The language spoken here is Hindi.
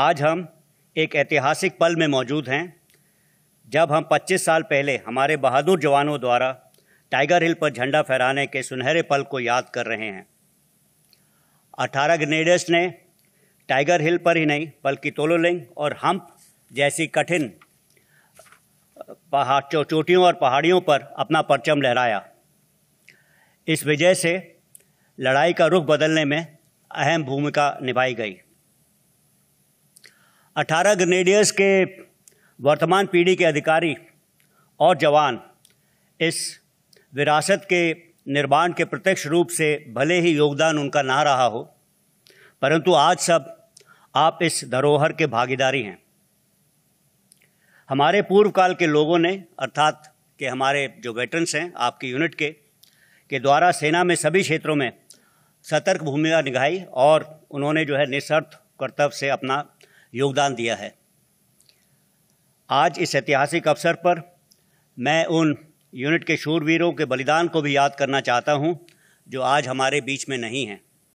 आज हम एक ऐतिहासिक पल में मौजूद हैं जब हम 25 साल पहले हमारे बहादुर जवानों द्वारा टाइगर हिल पर झंडा फहराने के सुनहरे पल को याद कर रहे हैं 18 ग्रेनेडर्स ने टाइगर हिल पर ही नहीं बल्कि तोलोलिंग और हम्प जैसी कठिन पहाड़ चोटियों और पहाड़ियों पर अपना परचम लहराया इस विजय से लड़ाई का रुख बदलने में अहम भूमिका निभाई गई 18 ग्रेनेडियर्स के वर्तमान पीढ़ी के अधिकारी और जवान इस विरासत के निर्माण के प्रत्यक्ष रूप से भले ही योगदान उनका ना रहा हो परंतु आज सब आप इस धरोहर के भागीदारी हैं हमारे पूर्व काल के लोगों ने अर्थात के हमारे जो वेटरन्स हैं आपकी यूनिट के के द्वारा सेना में सभी क्षेत्रों में सतर्क भूमिका निभाई और उन्होंने जो है निस्र्थ कर्तव्य से अपना योगदान दिया है आज इस ऐतिहासिक अवसर पर मैं उन यूनिट के शूरवीरों के बलिदान को भी याद करना चाहता हूं जो आज हमारे बीच में नहीं हैं